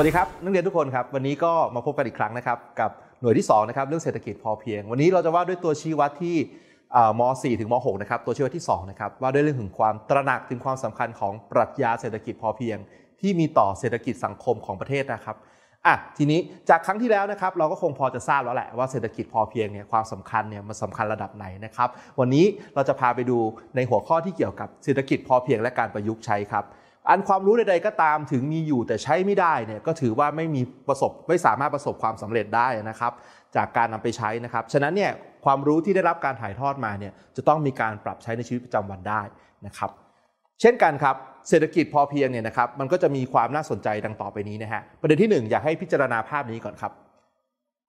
วัสดีครับนักเรียนทุกคนครับวันนี้ก็มาพบกันอีกครั้งนะครับ กับหน่วยที่2นะครับเรื่องเศรษฐกิจพอเพียง วันนี้เราจะว่าด้วยตัวชี้วัดที่ม .4 ถึงม .6 นะครับตัวชี้วัดที่2นะครับว่าด้วยเรื่องถึงความตระหนักถึงความสำคัญของปรัชญาเศรษฐกิจพอเพียง ที่มีต่อเศรษฐกิจสังคมของประเทศนะครับอ่ะทีนี้จากครั้งที่แล้วนะครับเราก็คงพอจะทราบแล้วแหละว่าเศรษฐกิจพอเพียงเนี่ยความสำคัญเนี่ยมันสำคัญระดับไหนนะครับ วันนี้เราจะพาไปดูในหัวข้อที่เกี่ยวกับเศรษฐกิจพอเพียงและการประยุกต์ใช้ครับอันความรู้ใดๆก็ตามถึงมีอยู่แต่ใช้ไม่ได้เนี่ยก็ถือว่าไม่มีประสบไม่สามารถประสบความสำเร็จได้นะครับ จากการนำไปใช้นะครับ ฉะนั้นเนี่ยความรู้ที่ได้รับการถ่ายทอดมาเนี่ยจะต้องมีการปรับใช้ในชีวิตประจำวันได้นะครับ เช่นกันครับ เศรษฐกิจพอเพียงเนี่ยนะครับมันก็จะมีความน่าสนใจดังต่อไปนี้นะฮะประเด็นที่ 1 อยากให้พิจารณาภาพนี้ก่อนครับ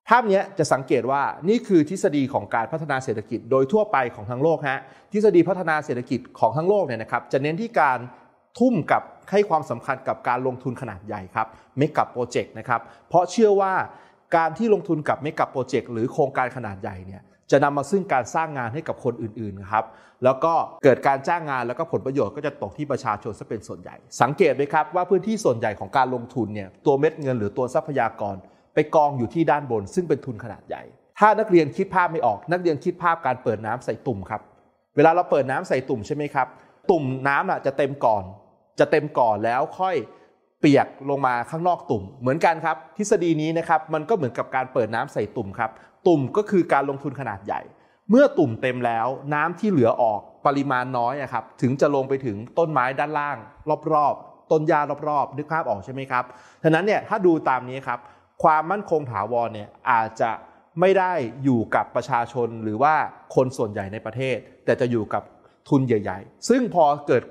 ภาพนี้จะสังเกตว่านี่คือทฤษฎีของการพัฒนาเศรษฐกิจโดยทั่วไปของทั้งโลกฮะทฤษฎีพัฒนาเศรษฐกิจของทั้งโลกเนี่ยนะครับจะเน้นที่การทุ่มกับให้ความสำคัญกับการลงทุนขนาดใหญ่ครับเมกับโปรเจกต์นะครับ เพราะเชื่อว่าการที่ลงทุนกับเมกับโปรเจกต์หรือโครงการขนาดใหญ่เนี่ยจะนำมาซึ่งการสร้างงานให้กับคนอื่นๆครับแล้วก็เกิดการจ้างงานแล้วก็ผลประโยชน์ก็จะตก ที่ประชาชนซะเป็นส่วนใหญ่ สังเกตไหมครับว่าพื้นที่ส่วนใหญ่ของการลงทุนเนี่ยตัวเม็ดเงินหรือตัวทรัพยากร ไปกองอยู่ที่ด้านบน ซึ่งเป็นทุนขนาดใหญ่ ถ้านักเรียนคิดภาพไม่ออกนักเรียนคิดภาพการเปิดน้ำใส่ตุ่มครับเวลาเราเปิดน้ำใส่ตุ่มใช่ไหมครับตุ่มน้ำน่ะจะเต็มก่อนจะเต็มก่อนแล้วค่อย เปียกลงมาข้างนอกตุ่ม เหมือนกันครับ ทฤษฎีนี้นะครับมันก็เหมือนกับการเปิดน้ำใส่ตุ่มครับ ตุ่มก็คือการลงทุนขนาดใหญ่ เมื่อตุ่มเต็มแล้วน้ำที่เหลือออกปริมาณน้อยครับถึงจะลงไปถึงต้นไม้ด้านล่าง รอบๆต้นยารอบๆ นึกภาพออกใช่ไหมครับฉะนั้นเนี่ยถ้าดูตามนี้ครับ ความมั่นคงถาวรเนี่ยอาจจะไม่ได้อยู่กับประชาชนหรือว่าคนส่วนใหญ่ในประเทศ แต่จะอยู่กับทุนใหญ่ ๆ ซึ่งพอเกิด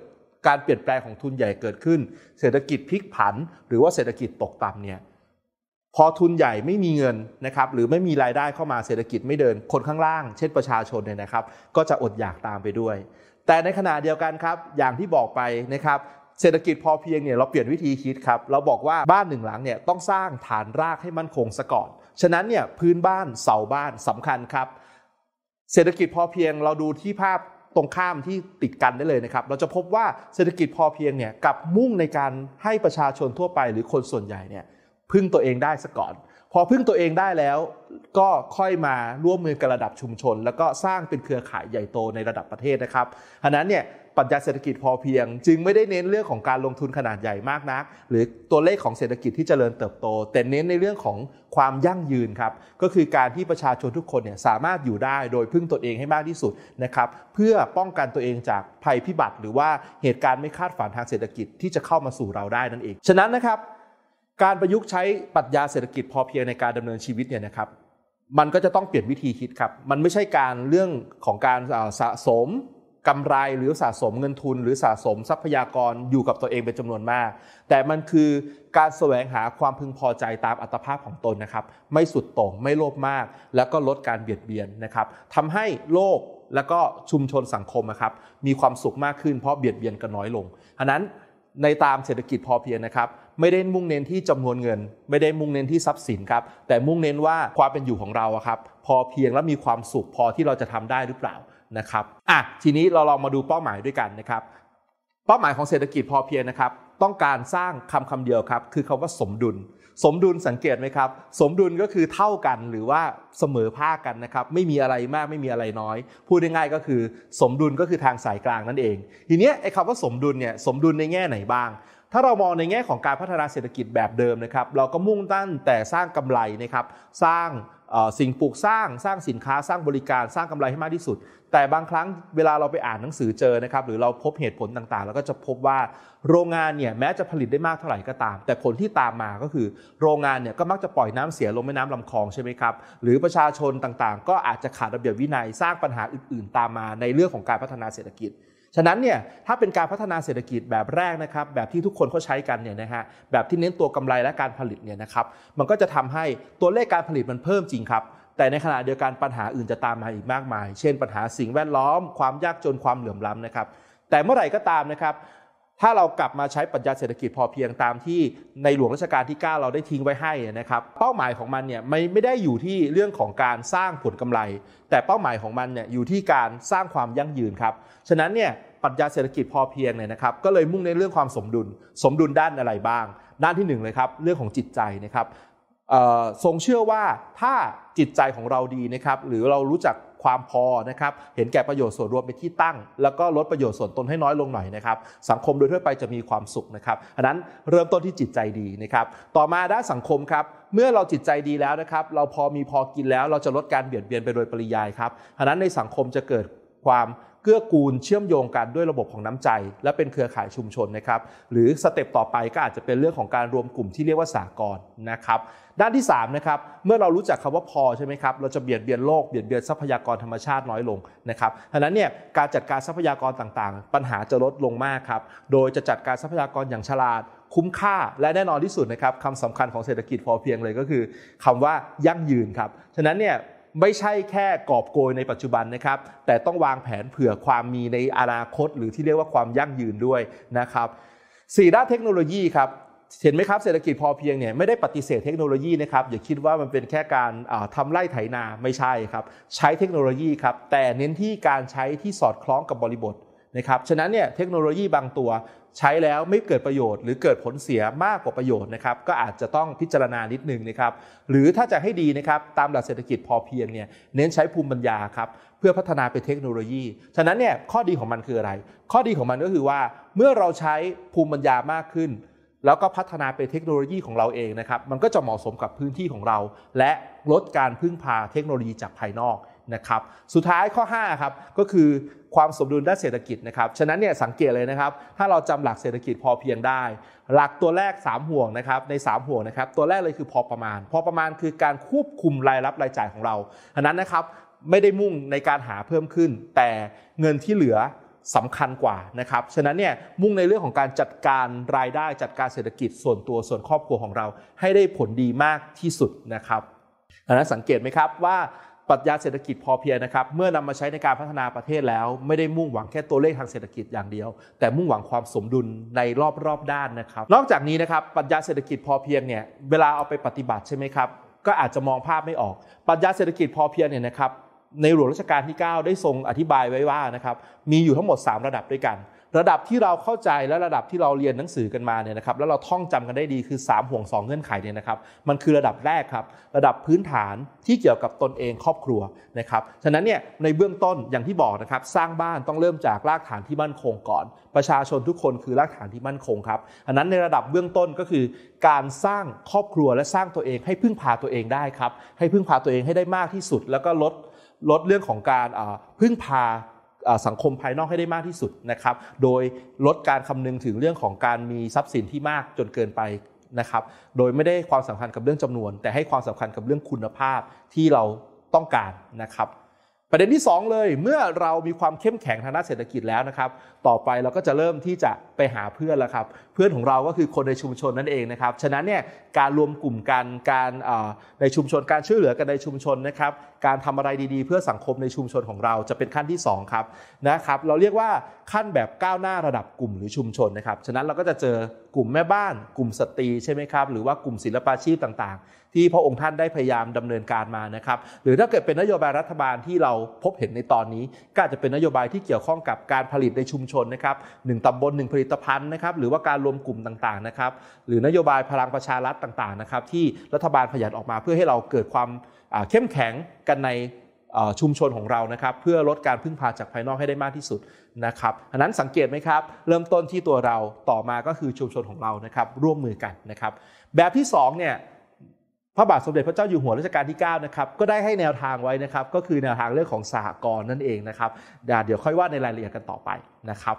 การเปลี่ยนแปลงของทุนใหญ่เกิดขึ้น เศรษฐกิจพลิกผัน หรือว่าเศรษฐกิจตกต่ำเนี่ย พอทุนใหญ่ไม่มีเงินนะครับ หรือไม่มีรายได้เข้ามาเศรษฐกิจไม่เดิน คนข้างล่าง เช่นประชาชนเนี่ยนะครับ ก็จะอดอยากตามไปด้วย แต่ในขณะเดียวกันครับอย่างที่บอกไปนะครับ เศรษฐกิจพอเพียงเนี่ยเราเปลี่ยนวิธีคิดครับ เราบอกว่าบ้านหนึ่งหลังเนี่ยต้องสร้างฐานรากให้มั่นคงซะก่อน ฉะนั้นเนี่ยพื้นบ้านเสาบ้านสำคัญครับ เศรษฐกิจพอเพียงเราดูที่ภาพตรงข้ามที่ติดกันได้เลยนะครับ เราจะพบว่าเศรษฐกิจพอเพียงเนี่ยกับมุ่งในการให้ประชาชนทั่วไป หรือคนส่วนใหญ่เนี่ย พึ่งตัวเองได้ซะก่อน พอพึ่งตัวเองได้แล้ว ก็ค่อยมาร่วมมือกับระดับชุมชน แล้วก็สร้างเป็นเครือข่ายใหญ่โตในระดับประเทศนะครับอันนั้นเนี่ยรัญญาเศรษฐกิจพอเพียง จึงไม่ได้เน้นเรื่องของการลงทุนขนาดใหญ่มากนัก หรือตัวเลขของเศรษฐกิจที่เจริญเติบโต แต่เน้นในเรื่องของความยั่งยืนครับก็คือการที่ประชาชนทุกคนเนี่ยสามารถอยู่ได้ โดยพึ่งตนเองให้มากที่สุดนะครับเพื่อป้องกันตัวเองจากภัยพิบัติ หรือว่าเหตุการณ์ไม่คาดฝันทางเศรษฐกิจที่จะเข้ามาสู่เราได้นั่นเองฉะนั้นนะครับการประยุกต์ใช้ปรัชญาเศรษฐกิจพอเพียงในการดำเนินชีวิตเนี่ยนะครับ มันก็จะต้องเปลี่ยนวิธีคิดครับมันไม่ใช่การเรื่องของการสะสมกำไรหรือสะสมเงินทุน หรือสะสมทรัพยากรอยู่กับตัวเองเป็นจำนวนมาก แต่มันคือการแสวงหาความพึงพอใจตามอัตภาพของตนนะครับไม่สุดโต่งไม่โลภมาก แล้วก็ลดการเบียดเบียนนะครับทำให้โลกแล้วก็ชุมชนสังคมนะครับมีความสุขมากขึ้นเพราะเบียดเบียนกันน้อยลงฉะนั้นในตามเศรษฐกิจพอเพียงนะครับ ไม่ได้มุ่งเน้นที่จำนวนเงิน ไม่ได้มุ่งเน้นที่ทรัพย์สินครับแต่มุ่งเน้นว่าความเป็นอยู่ของเราครับพอเพียงและมีความสุขพอที่เราจะทำได้หรือเปล่านะครับ อ่ะ ทีนี้เราลองมาดูเป้าหมายด้วยกันนะครับ เป้าหมายของเศรษฐกิจพอเพียงนะครับ ต้องการสร้างคำคำเดียวครับ คือคาว่าสมดุล สมดุลสังเกตไหมครับ สมดุลก็คือเท่ากันหรือว่าเสมอภาคกันนะครับ ไม่มีอะไรมากไม่มีอะไรน้อย พูดง่ายๆก็คือ สมดุลก็คือทางสายกลางนั่นเอง ทีนี้ไอ้คำว่าสมดุลเนี่ย สมดุลในแง่ไหนบ้าง ถ้าเรามองในแง่ของการพัฒนาเศรษฐกิจแบบเดิมนะครับ เราก็มุ่งตั้นแต่สร้างกำไรนะครับ สร้างสิ่งปลูกสร้างสร้างสินค้าสร้างบริการสร้างกำไรให้มากที่สุด แต่บางครั้งเวลาเราไปอ่านหนังสือเจอนะครับหรือเราพบเหตุผลต่างๆ แล้วก็จะพบว่าโรงงานเนี่ยแม้จะผลิตได้มากเท่าไหร่ก็ตาม แต่ผลที่ตามมาก็คือโรงงานเนี่ยก็มักจะปล่อยน้ำเสียลงแม่น้ำลำคลอง ใช่ไหมครับ หรือประชาชนต่างๆ ก็อาจจะขาดระเบียบวินัยสร้างปัญหาอื่น ๆ ตามมาในเรื่องของการพัฒนาเศรษฐกิจฉะนั้นเนี่ยถ้าเป็นการพัฒนาเศรษฐกิจแบบแรกนะครับ แบบที่ทุกคนเขาใช้กันเนี่ยนะฮะแบบที่เน้นตัวกำไรและการผลิตเนี่ยนะครับมันก็จะทำให้ตัวเลขการผลิตมันเพิ่มจริงครับ แต่ในขณะเดียวกันปัญหาอื่นจะตามมาอีกมากมาย เช่นปัญหาสิ่งแวดล้อมความยากจนความเหลื่อมล้ำนะครับแต่เมื่อไหร่ก็ตามนะครับถ้าเรากลับมาใช้ปัญญาเศรษฐกิจพอเพียงตามที่ในหลวงรัชกาลที่9เราได้ทิ้งไว้ให้นะครับ เป้าหมายของมันเนี่ยไม่ไม่ได้อยู่ที่เรื่องของการสร้างผลกำไร แต่เป้าหมายของมันเนี่ยอยู่ที่การสร้างความยั่งยืนครับฉะนั้นเนี่ยปัญญาเศรษฐกิจพอเพียงเนี่ยนะครับ ก็เลยมุ่งในเรื่องความสมดุล สมดุลด้านอะไรบ้าง ด้านที่1เลยครับเรื่องของจิตใจนะครับทรงเชื่อว่าถ้าจิตใจของเราดีนะครับหรือเรารู้จักความพอนะครับ เห็นแก่ประโยชน์ส่วนรวมเป็นที่ตั้ง แล้วก็ลดประโยชน์ส่วนตนให้น้อยลงหน่อยนะครับ สังคมโดยทั่วไปจะมีความสุขนะครับอันนั้นเริ่มต้นที่จิตใจดีนะครับ ต่อมาด้านสังคมครับ เมื่อเราจิตใจดีแล้วนะครับ เราพอมีพอกินแล้ว เราจะลดการเบียดเบียนไปโดยปริยายครับอันนั้นในสังคมจะเกิดความเกื้อกูลเชื่อมโยงกันด้วยระบบของน้ำใจ และเป็นเครือข่ายชุมชนนะครับหรือสเต็ปต่อไปก็อาจจะเป็นเรื่องของการรวมกลุ่มที่เรียกว่าสากลนะครับ ด้านที่3นะครับเมื่อเรารู้จักคำว่าพอใช่ไหมครับเราจะเบียดเบียนโลกเบียดเบียนทรัพยากรธรรมชาติน้อยลงนะครับดังนั้นเนี่ยการจัดการทรัพยากรต่างๆ ปัญหาจะลดลงมากครับโดยจะจัดการทรัพยากรอย่างฉลาด คุ้มค่า และแน่นอนที่สุดนะครับคำสำคัญของเศรษฐกิจพอเพียงเลยก็คือคำว่ายั่งยืนครับฉะนั้นเนี่ยไม่ใช่แค่กอบโกยในปัจจุบันนะครับแต่ต้องวางแผนเผื่อความมีในอนาคต หรือที่เรียกว่าความยั่งยืนด้วยนะครับสี่ด้านเทคโนโลยีครับเห็นไหมครับเศรษฐกิจพอเพียงเนี่ยไม่ได้ปฏิเสธเทคโนโลยีนะครับอย่าคิดว่ามันเป็นแค่การทำไร่ไถนาไม่ใช่ครับใช้เทคโนโลยีครับแต่เน้นที่การใช้ที่สอดคล้องกับบริบทนะครับฉะนั้นเนี่ยเทคโนโลยีบางตัวใช้แล้วไม่เกิดประโยชน์หรือเกิดผลเสียมากกว่าประโยชน์นะครับก็อาจจะต้องพิจารณานิดนึงนะครับหรือถ้าจะให้ดีนะครับตามหลักเศรษฐกิจพอเพียง เนี่ยเน้นใช้ภูมิปัญญาครับ เพื่อพัฒนาไปเทคโนโลยี ฉะนั้นเนี่ยข้อดีของมันคืออะไร ข้อดีของมันก็คือว่าเมื่อเราใช้ภูมิปัญญามากขึ้น แล้วก็พัฒนาไปเทคโนโลยีของเราเองนะครับมันก็จะเหมาะสมกับพื้นที่ของเรา และลดการพึ่งพาเทคโนโลยีจากภายนอกนะครับสุดท้ายข้อ5ครับก็คือความสมดุลด้านเศรษฐกิจนะครับฉะนั้นเนี่ยสังเกตเลยนะครับถ้าเราจำหลักเศรษฐกิจพอเพียงได้ หลักตัวแรก 3 ห่วงนะครับใน3ห่วงนะครับตัวแรกเลยคือพอประมาณ พอประมาณคือการควบคุมรายรับรายจ่ายของเราอันนั้นนะครับไม่ได้มุ่งในการหาเพิ่มขึ้น แต่เงินที่เหลือสำคัญกว่านะครับฉะนั้นเนี่ยมุ่งในเรื่องของการจัดการรายได้จัดการเศรษฐกิจ ส่วนตัวส่วนครอบครัวของเราให้ได้ผลดีมากที่สุดนะครับอันนั้นสังเกตไหมครับว่าปรัชญาเศรษฐกิจพอเพียงนะครับ เมื่อนำมาใช้ในการพัฒนาประเทศแล้วไม่ได้มุ่งหวังแค่ตัวเลขทางเศรษฐกิจอย่างเดียว แต่มุ่งหวังความสมดุลในรอบรอบด้านนะครับนอกจากนี้นะครับปรัชญาเศรษฐกิจพอเพียงเนี่ยเวลาเอาไปปฏิบัติใช่ไหมครับก็อาจจะมองภาพไม่ออกปรัชญาเศรษฐกิจพอเพียงเนี่ยนะครับในหลวงรัชกาลที่ 9 ได้ทรงอธิบายไว้ว่านะครับมีอยู่ทั้งหมด 3 ระดับด้วยกันระดับที่เราเข้าใจและระดับที่เราเรียนหนังสือกันมาเนี่ยนะครับแล้วเราท่องจำกันได้ดีคือ 3 ห่วง 2 เงื่อนไขเนี่ยนะครับ มันคือระดับแรกครับระดับพื้นฐานที่เกี่ยวกับตนเองครอบครัวนะครับฉะนั้นเนี่ยในเบื้องต้นอย่างที่บอกนะครับสร้างบ้านต้องเริ่มจากรากฐานที่มั่นคงก่อน ประชาชนทุกคนคือรากฐานที่มั่นคงครับอันนั้นในระดับเบื้องต้นก็คือ การสร้างครอบครัวและสร้างตัวเองให้พึ่งพาตัวเองได้ครับให้พึ่งพาตัวเองให้ได้มากที่สุด แล้วก็ลดลดเรื่องของการพึ่งพาสังคมภายนอกให้ได้มากที่สุดนะครับ โดยลดการคำนึงถึงเรื่องของการมีทรัพย์สินที่มากจนเกินไปนะครับ โดยไม่ได้ความสำคัญกับเรื่องจำนวนแต่ให้ความสำคัญกับเรื่องคุณภาพที่เราต้องการนะครับประเด็นที่ 2 เลยเมื่อเรามีความเข้มแข็งทางด้านเศรษฐกิจแล้วนะครับ ต่อไปเราก็จะเริ่มที่จะไปหาเพื่อนแล้วครับ เพื่อนของเราก็คือคนในชุมชนนั่นเองนะครับฉะนั้นเนี่ยการรวมกลุ่มกันการในชุมชนการช่วยเหลือกันในชุมชนนะครับการทำอะไรดีๆเพื่อสังคมในชุมชนของเราจะเป็นขั้นที่2ครับนะครับเราเรียกว่าขั้นแบบก้าวหน้าระดับกลุ่มหรือชุมชนนะครับฉะนั้นเราก็จะเจอกลุ่มแม่บ้าน กลุ่มสตรีใช่ไหมครับหรือว่ากลุ่มศิลปาชีพต่าง ๆที่พระองค์ท่านได้พยายามดำเนินการมานะครับ หรือถ้าเกิดเป็นนโยบายรัฐบาลที่เราพบเห็นในตอนนี้ก็จะเป็นนโยบายที่เกี่ยวข้องกับการผลิตในชุมชนนะครับหนึ่งตำบลหนึ่งผลิตภัณฑ์นะครับหรือว่าการรวมกลุ่มต่างๆนะครับหรือนโยบายพลังประชารัฐต่าง ๆนะครับ ที่รัฐบาลขยันออกมา เพื่อให้เราเกิดความเข้มแข็งกันในชุมชนของเรานะครับ เพื่อลดการพึ่งพาจากภายนอกให้ได้มากที่สุดนะครับอันนั้นสังเกตไหมครับ เริ่มต้นที่ตัวเราต่อมาก็คือชุมชนของเรานะครับ ร่วมมือกันนะครับ แบบที่ 2 เนี่ยพระบาทสมเด็จพระเจ้าอยู่หัวรัชกาลที่ 9 นะครับ ก็ได้ให้แนวทางไว้นะครับ ก็คือแนวทางเรื่องของสหกรณ์นั่นเองนะครับเดี๋ยวค่อยว่าในรายละเอียดกันต่อไปนะครับ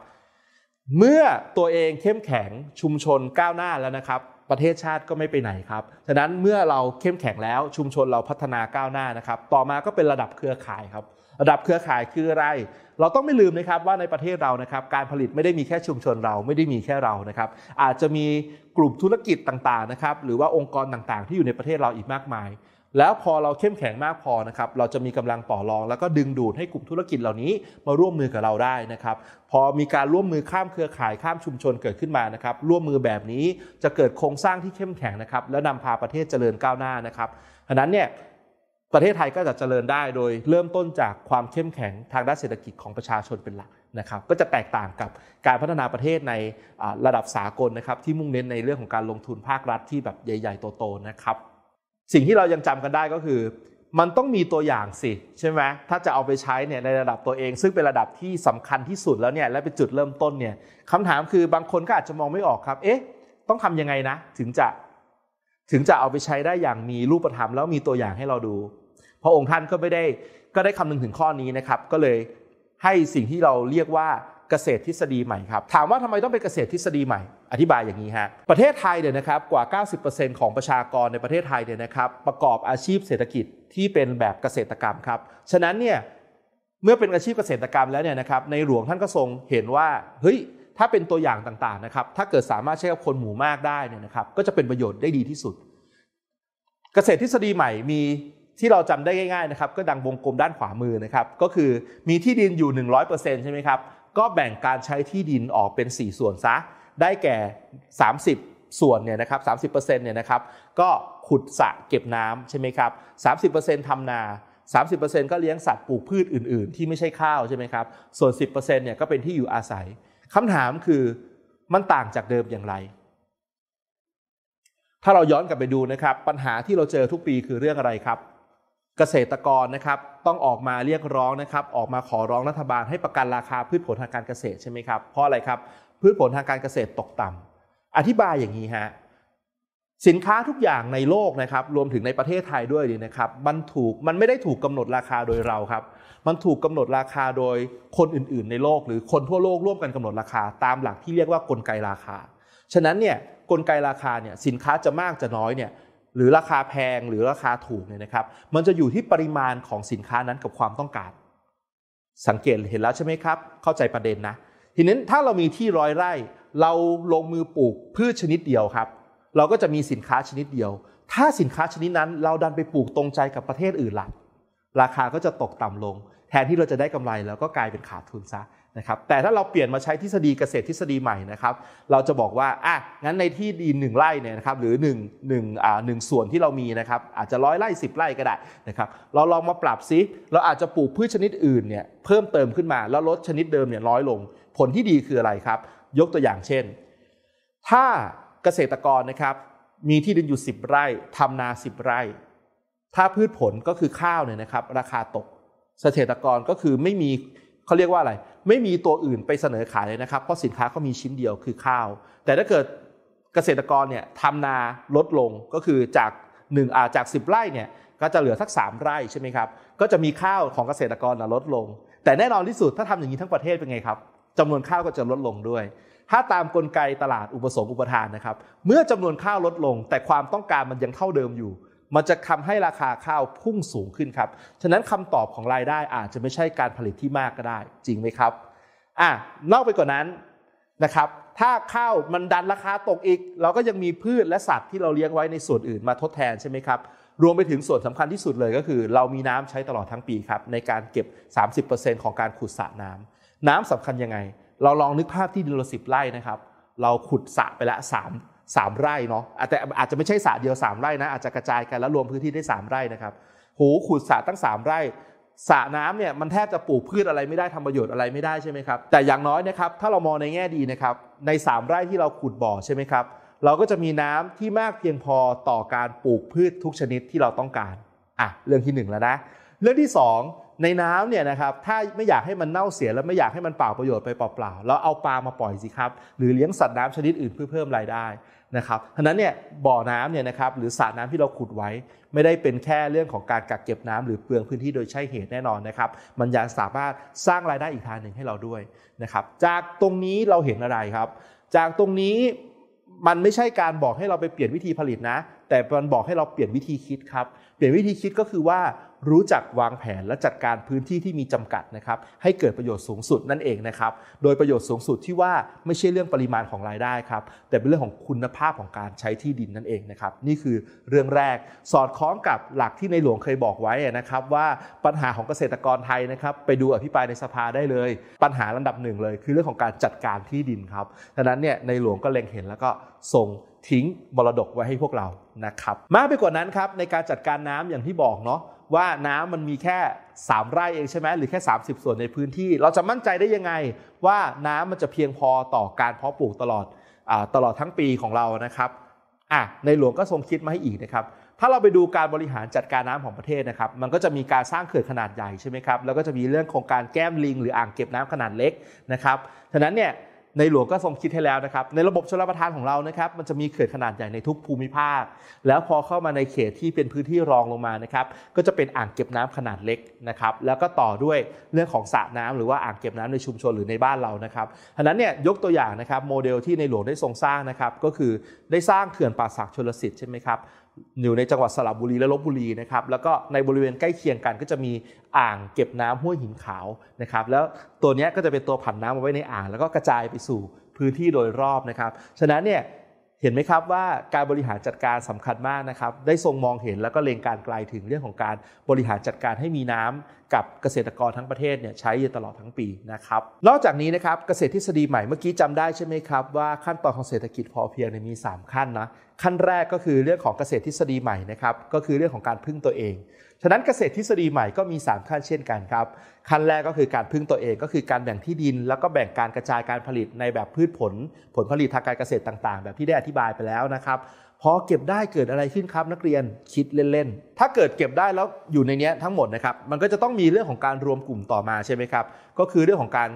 เมื่อตัวเองเข้มแข็งชุมชนก้าวหน้าแล้วนะครับ ประเทศชาติก็ไม่ไปไหนครับ ฉะนั้นเมื่อเราเข้มแข็งแล้วชุมชนเราพัฒนาก้าวหน้านะครับ ต่อมาก็เป็นระดับเครือข่ายครับระดับเครือข่ายคืออะไร เราต้องไม่ลืมนะครับว่าในประเทศเรานะครับ การผลิตไม่ได้มีแค่ชุมชนเราไม่ได้มีแค่เรานะครับ อาจจะมีกลุ่มธุรกิจต่างๆนะครับหรือว่าองค์กรต่างๆ ที่อยู่ในประเทศเราอีกมากมาย แล้วพอเราเข้มแข็งมากพอนะครับเราจะมีกำลังต่อรอง แล้วก็ดึงดูดให้กลุ่มธุรกิจเหล่านี้มาร่วมมือกับเราได้นะครับ พอมีการร่วมมือข้ามเครือข่ายข้ามชุมชนเกิดขึ้นมานะครับ ร่วมมือแบบนี้จะเกิดโครงสร้างที่เข้มแข็งนะครับและนำพาประเทศเจริญก้าวหน้านะครับฉะนั้นเนี่ยประเทศไทยก็จะเจริญได้โดยเริ่มต้นจากความเข้มแข็งทางด้านเศรษฐกิจของประชาชนเป็นหลักนะครับ ก็จะแตกต่างกับการพัฒนาประเทศในระดับสากลนะครับที่มุ่งเน้นในเรื่องของการลงทุนภาครัฐที่แบบใหญ่ ๆโตๆนะครับ สิ่งที่เรายังจำกันได้ก็คือ มันต้องมีตัวอย่างสิใช่ไหมถ้าจะเอาไปใช้เนี่ยในระดับตัวเอง ซึ่งเป็นระดับที่สำคัญที่สุดแล้วเนี่ยและเป็นจุดเริ่มต้นเนี่ยคำถามคือบางคนก็อาจจะมองไม่ออกครับเอ๊ะต้องทํำยังไงนะถึงจะถึงจะเอาไปใช้ได้อย่างมีรูปธรรมแล้วมีตัวอย่างให้เราดูพระองค์ท่านก็ไม่ได้ก็ได้คำนึงถึงข้อนี้นะครับ ก็เลยให้สิ่งที่เราเรียกว่าเกษตรทฤษฎีใหม่ครับถามว่าทำไมต้องเป็นเกษตรทฤษฎีใหม่ อธิบายอย่างนี้ฮะประเทศไทยเนี่ยนะครับกว่า90%ของประชากรในประเทศไทยเนี่ยนะครับ ประกอบอาชีพเศรษฐกิจที่เป็นแบบเกษตรกรรมครับ ฉะนั้นเนี่ยเมื่อเป็นอาชีพเกษตรกรรมแล้วเนี่ยนะครับในหลวงท่านก็ทรงเห็นว่าเฮ้ยถ้าเป็นตัวอย่างต่างๆนะครับถ้าเกิดสามารถใช้กับคนหมู่มากได้เนี่ยนะครับ ก็จะเป็นประโยชน์ได้ดีที่สุด เกษตรทฤษฎีใหม่มีที่เราจำได้ง่ายๆนะครับก็ดังวงกลมด้านขวามือนะครับก็คือมีที่ดินอยู่ 100%ใช่ไหมครับ ก็แบ่งการใช้ที่ดินออกเป็น 4 ส่วนซะ ได้แก่ 30 ส่วนเนี่ยนะครับ30%เนี่ยนะครับก็ขุดสระเก็บน้ำใช่ไหมครับ30%ทำนา 30%ก็เลี้ยงสัตว์ปลูกพืชอื่นๆ ที่ไม่ใช่ข้าวใช่ไหมครับส่วน 10%เนี่ยก็เป็นที่อยู่อาศัยคำถามคือมันต่างจากเดิมอย่างไร ถ้าเราย้อนกลับไปดูนะครับ ปัญหาที่เราเจอทุกปีคือเรื่องอะไรครับเกษตรกรนะครับต้องออกมาเรียกร้องนะครับออกมาขอร้องรัฐบาลให้ประกันราคาพืชผลทางการเกษตรใช่ไหมครับเพราะอะไรครับพืชผลทางการเกษตรตกต่ำ อธิบายอย่างนี้ฮะสินค้าทุกอย่างในโลกนะครับรวมถึงในประเทศไทยด้วยนนะครับมันถูกมันไม่ได้ถูกกำหนดราคาโดยเราครับ มันถูกกำหนดราคาโดยคนอื่นๆในโลกหรือคนทั่วโลกร่วมกันกำหนดราคาตามหลักที่เรียกว่ากลไกราคาฉะนั้นเนี่ยกลไกราคาเนี่ยสินค้าจะมากจะน้อยเนี่ยหรือราคาแพงหรือราคาถูกเนี่ยนะครับ มันจะอยู่ที่ปริมาณของสินค้านั้นกับความต้องการ สังเกตเห็นแล้วใช่ไหมครับ เข้าใจประเด็นนะ ทีนี้ถ้าเรามีที่ร้อยไร่ เราลงมือปลูกพืชชนิดเดียวครับ เราก็จะมีสินค้าชนิดเดียว ถ้าสินค้าชนิดนั้น เราดันไปปลูกตรงใจกับประเทศอื่นละ่ะราคาก็จะตกต่ำลง แทนที่เราจะได้กำไรแล้วก็กลายเป็นขาดทุนซะนะครับแต่ถ้าเราเปลี่ยนมาใช้ทฤษฎีเกษตรทฤษฎีใหม่นะครับ เราจะบอกว่าอ่ะงั้นในที่ดินหนึ่งไร่เนี่ยนะครับ หรือ1นึ่งหนึ่งอ่าหนึ่งส่วนที่เรามีนะครับ อาจจะร้อยไร่10 ไร่ก็ได้นะครับ เราลองมาปรับซิ เราอาจจะปลูกพืชชนิดอื่นเนี่ย เพิ่มเติมขึ้นมา แล้วลดชนิดเดิมเนี่ยน้อยลง ผลที่ดีคืออะไรครับ ยกตัวอย่างเช่น ถ้าเกษตรกรนะครับ มีที่ดินอยู่ 10 ไร่ทำนา 10 ไร่ ถ้าพืชผลก็คือข้าวเนี่ยนะครับ ราคาตกเกษตรกรก็คือไม่มีเขาเรียกว่าอะไรไม่มีตัวอื่นไปเสนอขายเลยนะครับ เพราะสินค้าเขามีชิ้นเดียวคือข้าว แต่ถ้าเกิดเกษตรกรเนี่ยทำนาลดลงก็คือจากหนึ่งอาจาก 10 ไร่เนี่ยก็จะเหลือสัก 3 ไร่ใช่ไหมครับ ก็จะมีข้าวของเกษตรกรลดลง แต่แน่นอนที่สุดถ้าทำอย่างนี้ทั้งประเทศเป็นไงครับจำนวนข้าวก็จะลดลงด้วย ถ้าตามกลไกตลาดอุปสงค์อุปทานนะครับ เมื่อจำนวนข้าวลดลง แต่ความต้องการมันยังเท่าเดิมอยู่มันจะทำให้ราคาข้าวพุ่งสูงขึ้นครับ ฉะนั้นคำตอบของรายได้อาจจะไม่ใช่การผลิตที่มากก็ได้ จริงไหมครับอ่ะนอกไปกว่านนั้นนะครับ ถ้าข้าวมันดันราคาตกอีก เราก็ยังมีพืชและสัตว์ที่เราเลี้ยงไว้ในส่วนอื่นมาทดแทนใช่ไหมครับ รวมไปถึงส่วนสำคัญที่สุดเลยก็คือ เรามีน้ำใช้ตลอดทั้งปีครับในการเก็บ 30%ของการขุดสระน้ำ น้ำสำคัญยังไง เราลองนึกภาพที่ดินละสิบไร่นะครับ เราขุดสระไปละ 3สามไร่เนาะ แต่อาจจะไม่ใช่สระเดียวสามไร่นะ อาจจะกระจายกันแล้วรวมพื้นที่ได้สามไร่นะครับโหขุดสระตั้งสามไร่สระน้ำเนี่ยมันแทบจะปลูกพืชอะไรไม่ได้ทำประโยชน์อะไรไม่ได้ใช่ไหมครับ แต่อย่างน้อยนะครับ ถ้าเรามองในแง่ดีนะครับ ใน 3 ไร่ที่เราขุดบ่อใช่ไหมครับ เราก็จะมีน้ำที่มากเพียงพอต่อการปลูกพืชทุกชนิดที่เราต้องการ อ่ะ เรื่องที่ 1 แล้วนะ เรื่องที่ 2ในน้ำเนี่ยนะครับถ้าไม่อยากให้มันเน่าเสีย แล้วไม่อยากให้มันเปล่าประโยชน์ไปเปล่าๆเราเอาปลามาปล่อยสิครับหรือเลี้ยงสัตว์น้ำชนิดอื่นเพื่อเพิ่มรายได้นะครับทั้นั้นเนี่ยบ่อน้ำเนี่ยนะครับหรือสระน้ำที่เราขุดไว้ ไม่ได้เป็นแค่เรื่องของการกักเก็บน้ำหรือเปลืองพื้นที่โดยใช่เหตุแน่นอนนะครับ มันยังสามารถสร้างรายได้อีกทางหนึ่งให้เราด้วยนะครับ จากตรงนี้เราเห็นอะไรครับ จากตรงนี้มันไม่ใช่การบอกให้เราไปเปลี่ยนวิธีผลิตนะ แต่มันบอกให้เราเปลี่ยนวิธีคิดครับ เปลี่ยนวิธีคิดก็คือว่ารู้จักวางแผนและจัดการพื้นที่ที่มีจำกัดนะครับให้เกิดประโยชน์สูงสุดนั่นเองนะครับ โดยประโยชน์สูงสุดที่ว่าไม่ใช่เรื่องปริมาณของรายได้ครับ แต่เป็นเรื่องของคุณภาพของการใช้ที่ดินนั่นเองนะครับนี่คือเรื่องแรกสอดคล้องกับหลักที่ในหลวงเคยบอกไว้นะครับ ว่าปัญหาของเกษตรกรไทยนะครับไปดูอภิปรายในสภาได้เลย ปัญหาลำดับหนึ่งเลย คือเรื่องของการจัดการที่ดินครับดังนั้นเนี่ยในหลวงก็เล็งเห็นแล้วก็ส่งทิ้งมรดกไว้ให้พวกเรานะครับมากไปกว่านั้นครับในการจัดการน้ำอย่างที่บอกเนาะว่าน้ำมันมีแค่ 3 ไร่เองใช่ไหมหรือแค่ 30 ส่วนในพื้นที่ เราจะมั่นใจได้ยังไงว่าน้ำมันจะเพียงพอต่อการเพาะปลูกตลอดอตลอดทั้งปีของเรานะครับอ่ะในหลวงก็ทรงคิดมาให้อีกนะครับถ้าเราไปดูการบริหารจัดการน้ำของประเทศนะครับมันก็จะมีการสร้างเขื่อนขนาดใหญ่ใช่ไหมครับแล้วก็จะมีเรื่องของการแก้มลิงหรืออ่างเก็บน้ำขนาดเล็กนะครับฉะนั้นเนี่ยในหลวงก็ทรงคิดให้แล้วนะครับในระบบชลประทานของเรานะครับมันจะมีเขื่อนขนาดใหญ่ในทุกภูมิภาค แล้วพอเข้ามาในเขตที่เป็นพื้นที่รองลงมานะครับก็จะเป็นอ่างเก็บน้ำขนาดเล็กนะครับแล้วก็ต่อด้วยเรื่องของสระน้ำหรือว่าอ่างเก็บน้ำในชุมชนหรือในบ้านเรานะครับฉะนั้นเนี่ยยกตัวอย่างนะครับ โมเดลที่ในหลวงได้ทรงสร้างนะครับก็คือได้สร้างเขื่อนป่าสักชลสิทธิ์ใช่ไหมครับอยู่ในจังหวัดสระบุรีและลบบุรีนะครับแล้วก็ในบริเวณใกล้เคียงกัน ก็จะมีอ่างเก็บน้ำห้วยหินขาวนะครับ แล้วตัวนี้ก็จะเป็นตัวผันน้ำเอาไว้ในอ่างแล้วก็กระจายไปสู่พื้นที่โดยรอบนะครับฉะนั้นเนี่ยเห็นไหมครับว่าการบริหารจัดการสำคัญมากนะครับ ได้ทรงมองเห็นแล้วก็เล็งการไกลถึงเรื่องของการบริหารจัดการให้มีน้ำกับเกษตรกรทั้งประเทศเนี่ยใช้ตลอดทั้งปีนะครับนอกจากนี้นะครับเกษตรทฤษฎีใหม่เมื่อกี้จำได้ใช่ไหมครับว่า ขั้นตอนของเศรษฐกิจพอเพียงมี 3 ขั้นนะขั้นแรกก็คือเรื่องของเกษตรทฤษฎีใหม่นะครับก็คือเรื่องของการพึ่งตัวเอง ฉะนั้นเกษตรทฤษฎีใหม่ก็มี3ขั้นเช่นกันครับขั้นแรกก็คือการพึ่งตัวเองก็คือการแบ่งที่ดิน แล้วก็แบ่งการกระจายการผลิตในแบบพืชผล ผลผลิตทางการเกษตรต่างๆ แบบที่ได้อธิบายไปแล้วนะครับพอเก็บได้เกิดอะไรขึ้นครับนักเรียนคิดเล่น ๆ ถ้าเกิดเก็บได้แล้วอยู่ในนี้ทั้งหมดนะครับมันก็จะต้องมีเรื่องของการรวมกลุ่มต่อมาใช่ไหมครับก็คือเรื่องของการ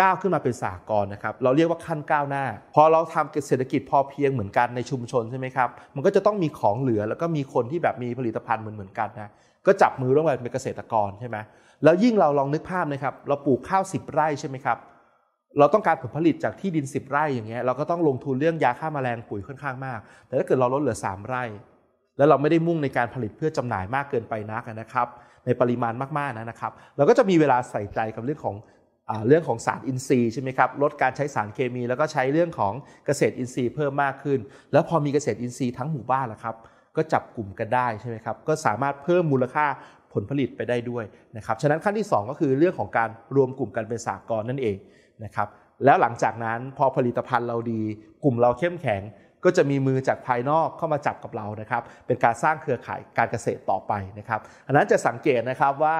ก้าวขึ้นมาเป็นสากลนะครับ เราเรียกว่าขั้นก้าวหน้า พอเราทำเศรษฐกิจพอเพียงเหมือนกันในชุมชนใช่ไหมครับ มันก็จะต้องมีของเหลือแล้วก็มีคนที่แบบมีผลิตภัณฑ์เหมือนเหมือนกันนะ ก็จับมือร่วมกันเป็นเกษตรกรใช่ไหมแล้วยิ่งเราลองนึกภาพนะครับ เราปลูกข้าว10 ไร่ใช่ไหมครับ เราต้องการผลผลิตจากที่ดิน 10 ไร่อย่างเงี้ย เราก็ต้องลงทุนเรื่องยาฆ่ามาแมลงปุ๋ยค่อนข้างมาก แต่ถ้าเกิดเราลดเหลือ 3 ไร่ แล้วเราไม่ได้มุ่งในการผลิตเพื่อจำหน่ายมากเกินไปนักนะครับ ในปริมาณมากๆนะครับ เราก็จะมีเวลาใส่ใจกับเรื่องของเรื่องของสารอินทรีย์ใช่ไหมครับลดการใช้สารเคมี แล้วก็ใช้เรื่องของเกษตรอินทรีย์เพิ่มมากขึ้น แล้วพอมีเกษตรอินทรีย์ทั้งหมู่บ้านแล้วครับก็จับกลุ่มกันได้ใช่ไหมครับก็สามารถเพิ่มมูลค่าผลผลิตไปได้ด้วยนะครับ ฉะนั้นขั้นที่2ก็คือเรื่องของการรวมกลุ่มกันเป็นสากลนั่นเองนะครับแล้วหลังจากนั้นพอผลิตภัณฑ์เราดี กลุ่มเราเข้มแข็ง ก็จะมีมือจากภายนอกเข้ามาจับกับเรานะครับเป็นการสร้างเครือข่ายการเกษตรต่อไปนะครับ อันนั้นจะสังเกตนะครับว่า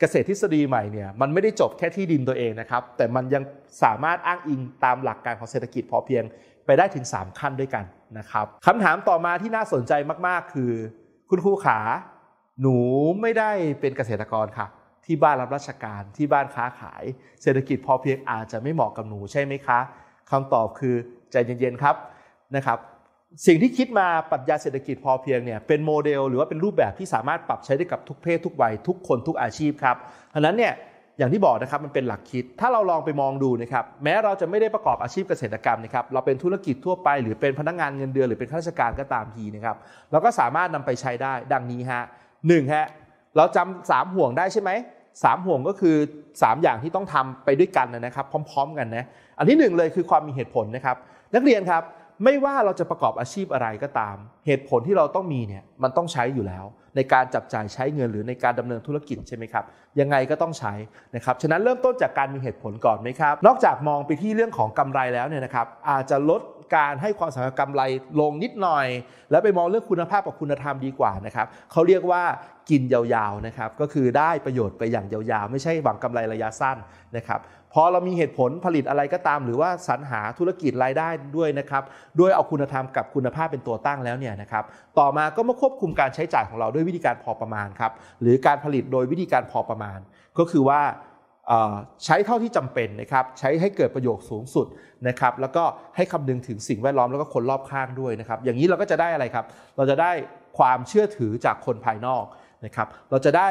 เกษตรทฤษฎีใหม่เนี่ยมันไม่ได้จบแค่ที่ดินตัวเองนะครับ แต่มันยังสามารถอ้างอิงตามหลักการของเศรษฐกิจพอเพียงไปได้ถึง 3 ขั้นด้วยกันนะครับคำถามต่อมาที่น่าสนใจมากๆคือ คุณครูขาหนูไม่ได้เป็นเกษตรกรค่ะ ที่บ้านรับราชการที่บ้านค้าขายเศรษฐกิจพอเพียงอาจจะไม่เหมาะกับหนูใช่ไหมคะ คำตอบคือใจเย็นๆครับนะครับสิ่งที่คิดมาปรัชญาเศรษฐกิจพอเพียงเนี่ยเป็นโมเดลหรือว่าเป็นรูปแบบที่สามารถปรับใช้ได้กับทุกเพศทุกวัย ทุกคนทุกอาชีพครับเพราะนั้นเนี่ยอย่างที่บอกนะครับมันเป็นหลักคิดถ้าเราลองไปมองดูนะครับแม้เราจะไม่ได้ประกอบอาชีพเกษตรกรรมนะครับ เราเป็นธุรกิจทั่วไปหรือเป็นพนักงานเงินเดือนหรือเป็นข้าราชการก็ตามทีนะครับ เราก็สามารถนำไปใช้ได้ดังนี้ฮะหนึ่งฮะเราจำ3ห่วงได้ใช่ไหมสามห่วงก็คือ 3 อย่างที่ต้องทำไปด้วยกันนะครับ พร้อมๆกันนะอันที่1เลยคือความมีเหตุผลนะครับนักเรียนครับไม่ว่าเราจะประกอบอาชีพอะไรก็ตาม เหตุผลที่เราต้องมีเนี่ยมันต้องใช้อยู่แล้ว ในการจับจ่ายใช้เงินหรือในการดำเนินธุรกิจใช่ไหมครับยังไงก็ต้องใช้นะครับฉะนั้นเริ่มต้นจากการมีเหตุผลก่อนไหมครับนอกจากมองไปที่เรื่องของกำไรแล้วเนี่ยนะครับอาจจะลดการให้ความสำคัญกำไรลงนิดหน่อย แล้วไปมองเรื่องคุณภาพกับคุณธรรมดีกว่านะครับเขาเรียกว่ากินยาวๆนะครับก็คือได้ประโยชน์ไปอย่างยาวๆไม่ใช่หวังกำไรระยะสั้นนะครับพอเรามีเหตุผลผลิตอะไรก็ตาม หรือว่าสรรหาธุรกิจรายได้ด้วยนะครับด้วยเอาคุณธรรมกับคุณภาพเป็นตัวตั้งแล้วเนี่ยนะครับต่อมาก็มาควบคุมการใช้จ่ายของเราด้วยวิธีการพอประมาณครับหรือการผลิตโดยวิธีการพอประมาณก็คือว่าใช้เท่าที่จำเป็นนะครับ ใช้ให้เกิดประโยชน์สูงสุดนะครับ แล้วก็ให้คำนึงถึงสิ่งแวดล้อมแล้วก็คนรอบข้างด้วยนะครับ อย่างนี้เราก็จะได้อะไรครับ เราจะได้ความเชื่อถือจากคนภายนอกนะครับ เราจะได้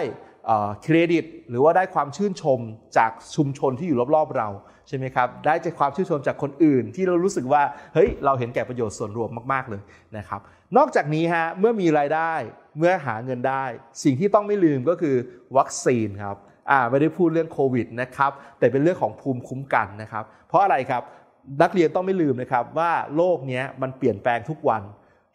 เครดิตหรือว่าได้ความชื่นชมจากชุมชนที่อยู่รอบๆเราใช่ไหมครับได้จความชื่นชมจากคนอื่นที่เรารู้สึกว่าเฮ้ยเราเห็นแก่ประโยชน์ส่วนรวมมากๆเลยนะครับ นอกจากนี้ฮะเมื่อมีรายได้เมื่อหาเงินได้ สิ่งที่ต้องไม่ลืมก็คือวัคซีนครับ่าไม่ได้พูดเรื่องโควิดนะครับแต่เป็นเรื่องของภูมิคุ้มกันนะครับ เพราะอะไรครับนักเรียนต้องไม่ลืมนะครับว่าโลกนี้มันเปลี่ยนแปลงทุกวัน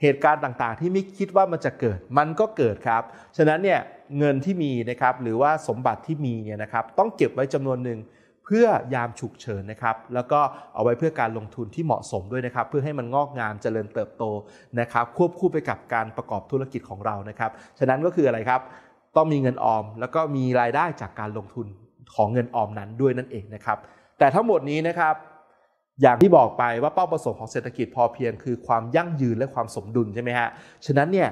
เหตุการณ์ต่างๆที่ไม่คิดว่ามันจะเกิดมันก็เกิดครับ ฉะนั้นเนี่ยเงินที่มีนะครับ หรือว่าสมบัติที่มีเนี่ยนะครับต้องเก็บไว้จำนวนหนึ่งเพื่อยามฉุกเฉินนะครับแล้วก็เอาไว้เพื่อการลงทุนที่เหมาะสมด้วยนะครับเพื่อให้มันงอกงามเจริญเติบโตนะครับ ควบคู่ไปกับการประกอบธุรกิจของเรานะครับ ฉะนั้นก็คืออะไรครับต้องมีเงินออม แล้วก็มีรายได้จากการลงทุนของเงินออมนั้นด้วยนั่นเองนะครับ แต่ทั้งหมดนี้นะครับ อย่างที่บอกไปว่าเป้าประสงค์ของเศรษฐกิจพอเพียงคือ ความยั่งยืนและความสมดุลใช่ไหมฮะฉะนั้นเนี่ย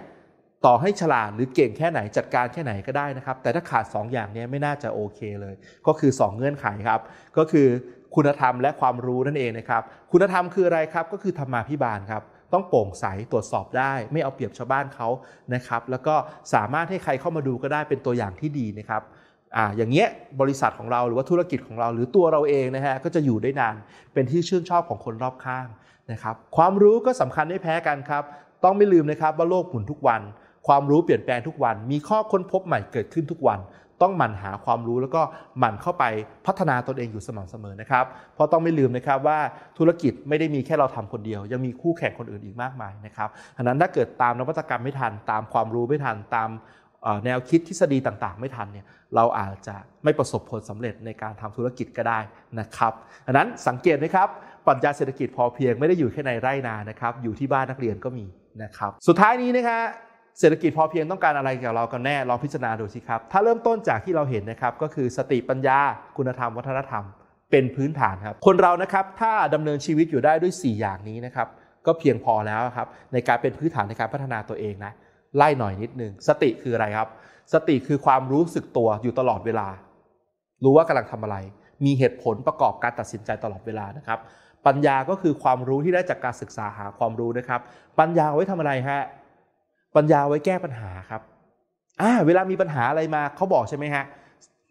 ต่อให้ฉลาดหรือเก่งแค่ไหนจัดการแค่ไหนก็ได้นะครับ แต่ถ้าขาด 2 อย่างนี้ไม่น่าจะโอเคเลย ก็คือ 2 เงื่อนไขครับก็คือคุณธรรมและความรู้นั่นเองนะครับคุณธรรมคืออะไรครับก็คือธรรมาภิบาลครับต้องโปร่งใสตรวจสอบได้ไม่เอาเปรียบชาวบ้านเขานะครับ แล้วก็สามารถให้ใครเข้ามาดูก็ได้เป็นตัวอย่างที่ดีนะครับอ่าอย่างเงี้ยบริษัทของเราหรือว่าธุรกิจของเราหรือตัวเราเองนะฮะก็จะอยู่ได้นานเป็นที่ชื่นชอบของคนรอบข้างนะครับ ความรู้ก็สำคัญไม่แพ้กันครับต้องไม่ลืมนะครับว่าโลกหมุนทุกวัน ความรู้เปลี่ยนแปลงทุกวัน มีข้อค้นพบใหม่เกิดขึ้นทุกวันต้องหมั่นหาความรู้แล้วก็หมั่นเข้าไปพัฒนาตนเองอยู่สม่ำเสมอนะครับ เพราะต้องไม่ลืมนะครับว่าธุรกิจไม่ได้มีแค่เราทำคนเดียว ยังมีคู่แข่งคนอื่นอีกมากมายนะครับดังนั้นถ้าเกิดตามนวัตกรรมไม่ทันตามความรู้ไม่ทันตามแนวคิดทฤษฎีต่างๆ ไม่ทันเนี่ย เราอาจจะไม่ประสบผลสำเร็จในการทำธุรกิจก็ได้นะครับ ดังนั้นสังเกตไหมครับปัญญาเศรษฐกิจพอเพียงไม่ได้อยู่แค่ในไร่นานะครับ อยู่ที่บ้านนักเรียนก็มีนะครับ สุดท้ายนี้นะครับเศรษฐกิจพอเพียงต้องการอะไรกับเรากันแน่ลองพิจารณาดูสิครับถ้าเริ่มต้นจากที่เราเห็นนะครับ ก็คือสติปัญญาคุณธรรม วัฒนธรรม เป็นพื้นฐานครับ คนเรานะครับถ้าดำเนินชีวิตอยู่ได้ด้วย 4 อย่างนี้นะครับ ก็เพียงพอแล้วครับ ในการเป็นพื้นฐานในการพัฒนาตัวเองนะไล่หน่อยนิดนึง สติคืออะไรครับ สติคือความรู้สึกตัวอยู่ตลอดเวลา รู้ว่ากำลังทำอะไร มีเหตุผลประกอบการตัดสินใจตลอดเวลานะครับ ปัญญาก็คือความรู้ที่ได้จากการศึกษาหาความรู้นะครับ ปัญญาไว้ทำอะไรฮะปัญญาไว้แก้ปัญหาครับ อ่า เวลามีปัญหาอะไรมาเขาบอกใช่ไหมฮะ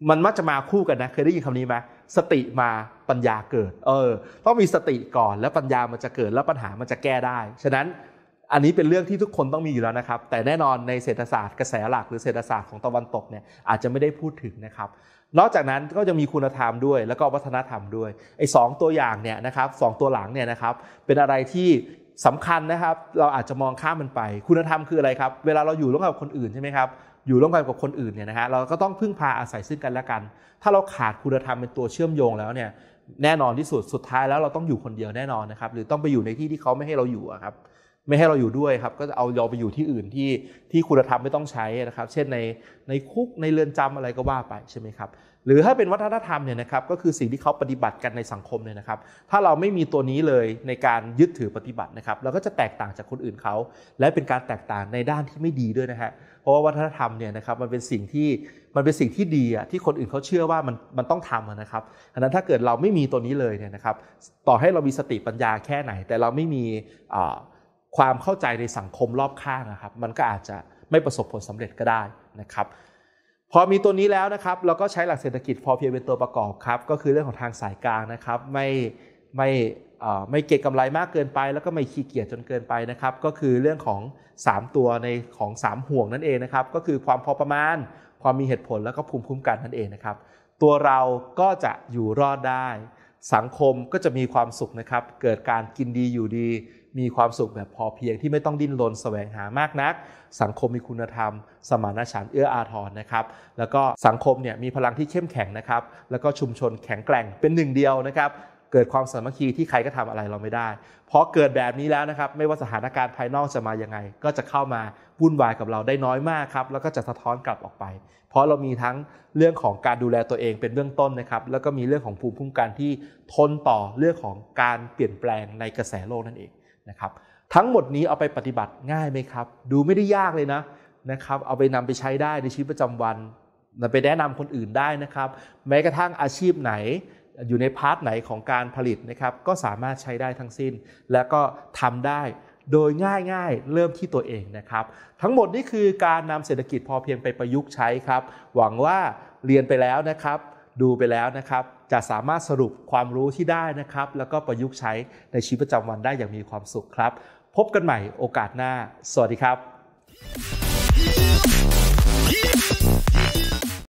มันมักจะมาคู่กันนะ เคยได้ยินคำนี้ไหมสติมาปัญญาเกิด เออ ต้องมีสติก่อนแล้วปัญญามันจะเกิดแล้วปัญหามันจะแก้ได้ ฉะนั้น อันนี้เป็นเรื่องที่ทุกคนต้องมีอยู่แล้วนะครับ แต่แน่นอนในเศรษฐศาสตร์กระแสหลักหรือเศรษฐศาสตร์ของตะวันตกเนี่ย อาจจะไม่ได้พูดถึงนะครับ นอกจากนั้นก็จะมีคุณธรรมด้วยแล้วก็วัฒนธรรมด้วย ไอ้สตัวอย่างเนี่ยนะครับสตัวหลังเนี่ยนะครับเป็นอะไรที่สำคัญนะครับ เราอาจจะมองข้ามมันไป คุณธรรมคืออะไรครับ เวลาเราอยู่ร่วมกับคนอื่นใช่ไหมครับ อยู่ร่วมกันกับคนอื่นเนี่ยนะฮะ เราก็ต้องพึ่งพาอาศัยซึ่งกันและกัน ถ้าเราขาดคุณธรรมเป็นตัวเชื่อมโยงแล้วเนี่ย แน่นอนที่สุด สุดท้ายแล้วเราต้องอยู่คนเดียวแน่นอนนะครับ หรือต้องไปอยู่ในที่ที่เขาไม่ให้เราอยู่ครับไม่ให้เราอยู่ด้วยครับ ก็จะเอาเราไปอยู่ที่อื่นที่ที่คุณธรรมไม่ต้องใช้นะครับ เช่นในในคุกในเรือนจำอะไรก็ว่าไปใช่ไหมครับ หรือถ้าเป็นวัฒนธรรมเนี่ยนะครับก็คือสิ่งที่เขาปฏิบัติกันในสังคมเนี่ยนะครับ ถ้าเราไม่มีตัวนี้เลยในการยึดถือปฏิบัตินะครับเราก็จะแตกต่างจากคนอื่นเขาและเป็นการแตกต่างในด้านที่ไม่ดีด้วยนะฮะเพราะว่าวัฒนธรรมเนี่ยนะครับมันเป็นสิ่งที่มันเป็นสิ่งที่ดีอะที่คนอื่นเขาเชื่อว่ามันมันต้องทำนะครับดังนั้นถ้าเกิดเราไม่มีตัวนี้เลยเนี่ยนะครับ ต่อให้เรามีสติปัญญาแค่ไหน แต่เราไม่มีความเข้าใจในสังคมรอบข้างนะครับ มันก็อาจจะไม่ประสบผลสำเร็จก็ได้นะครับพอมีตัวนี้แล้วนะครับ เราก็ใช้หลักเศรษฐกิจพอเพียงเป็นตัวประกอบครับก็คือเรื่องของทางสายกลางนะครับ ไม่ไม่ไม่เก็งกำไรมากเกินไป แล้วก็ไม่ขี้เกียจจนเกินไปนะครับก็คือเรื่องของ 3 ตัวในของ3ห่วงนั่นเองนะครับ ก็คือความพอประมาณความมีเหตุผลแล้วก็ภูมิคุ้มกันนั่นเองนะครับตัวเราก็จะอยู่รอดได้ สังคมก็จะมีความสุขนะครับ เกิดการกินดีอยู่ดีมีความสุขแบบพอเพียงที่ไม่ต้องดิ้นรนสแสวงหามากนัก สังคมมีคุณธรรม สมานฉันท์เอื้ออาทรนะครับ แล้วก็สังคมเนี่ยมีพลังที่เข้มแข็งนะครับ แล้วก็ชุมชนแข็งแกร่งเป็นหนึ่งเดียวนะครับ เกิดความสามัคคีที่ใครก็ทำอะไรเราไม่ได้ เพราะเกิดแบบนี้แล้วนะครับไม่ว่าสถานการณ์ภายนอกจะมายังไง ก็จะเข้ามาวุ่นวายกับเราได้น้อยมากครับ แล้วก็จะสะท้อนกลับออกไป เพราะเรามีทั้งเรื่องของการดูแลตัวเอง เป็นเบื้องต้นนะครับ แล้วก็มีเรื่องของภูมิคุ้มกันที่ทนต่อเรื่องของการเปลี่ยนแปลงในกระแสโลกนั่นเองนะครับทั้งหมดนี้เอาไปปฏิบัติง่ายไหมครับ ดูไม่ได้ยากเลยนะนะครับ เอาไปนำไปใช้ได้ในชีวิตประจำวันนาไปแนะนำคนอื่นได้นะครับ แม้กระทั่งอาชีพไหน อยู่ในพาร์ทไหนของการผลิตนะครับ ก็สามารถใช้ได้ทั้งสิ้น แล้วก็ทำได้โดยง่ายๆ เริ่มที่ตัวเองนะครับ ทั้งหมดนี้คือการนำเศรษฐกิจพอเพียงไปประยุกต์ใช้ครับ หวังว่าเรียนไปแล้วนะครับดูไปแล้วนะครับ จะสามารถสรุปความรู้ที่ได้นะครับ แล้วก็ประยุกต์ใช้ในชีวิตประจำวันได้อย่างมีความสุขครับ พบกันใหม่โอกาสหน้า สวัสดีครับ